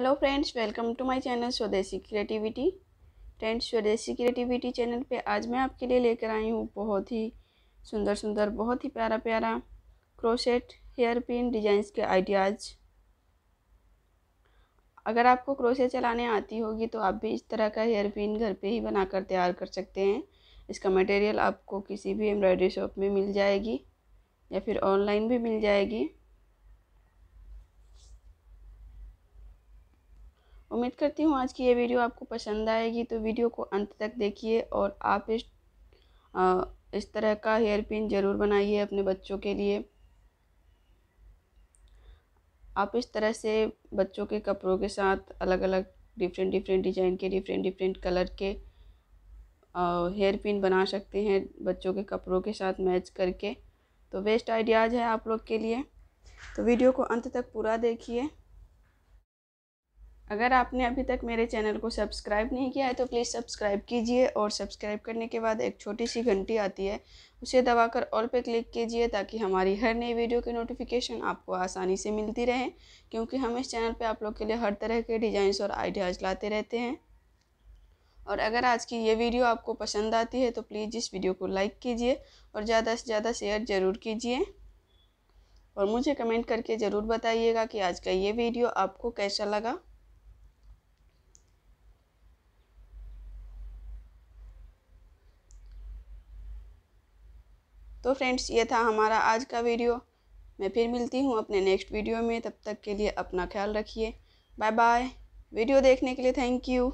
hello friends welcome to my channel Swadeshi creativity friends Swadeshi creativity channel पे आज मैं आपके लिए लेकर आई हूँ बहुत ही सुंदर सुंदर बहुत ही प्यारा प्यारा क्रोशेट हेयर पिन डिजाइंस के आइडियाज़ अगर आपको क्रोशे चलाने आती होगी तो आप भी इस तरह का हेयर पिन घर पे ही बनाकर तैयार कर सकते हैं इसका मटेरियल आपको किसी भी एम्ब्रॉयडरी शॉप में मिल जाएगी या फिर ऑनलाइन भी मिल जाएगी उम्मीद करती हूँ आज की ये वीडियो आपको पसंद आएगी तो वीडियो को अंत तक देखिए और आप इस इस तरह का हेयर पिन ज़रूर बनाइए अपने बच्चों के लिए आप इस तरह से बच्चों के कपड़ों के साथ अलग अलग डिफरेंट डिफरेंट डिजाइन के डिफरेंट डिफरेंट कलर के हेयर पिन बना सकते हैं बच्चों के कपड़ों के साथ मैच करके तो बेस्ट आइडियाज़ है आप लोग के लिए तो वीडियो को अंत तक पूरा देखिए अगर आपने अभी तक मेरे चैनल को सब्सक्राइब नहीं किया है तो प्लीज़ सब्सक्राइब कीजिए और सब्सक्राइब करने के बाद एक छोटी सी घंटी आती है उसे दबाकर ऑल पे क्लिक कीजिए ताकि हमारी हर नई वीडियो की नोटिफिकेशन आपको आसानी से मिलती रहे क्योंकि हम इस चैनल पे आप लोग के लिए हर तरह के डिज़ाइंस और आइडियाज़ लाते रहते हैं और अगर आज की ये वीडियो आपको पसंद आती है तो प्लीज़ इस वीडियो को लाइक कीजिए और ज़्यादा से ज़्यादा शेयर ज़रूर कीजिए और मुझे कमेंट करके ज़रूर बताइएगा कि आज का ये वीडियो आपको कैसा लगा तो फ्रेंड्स ये था हमारा आज का वीडियो मैं फिर मिलती हूँ अपने नेक्स्ट वीडियो में तब तक के लिए अपना ख्याल रखिए बाय बाय वीडियो देखने के लिए थैंक यू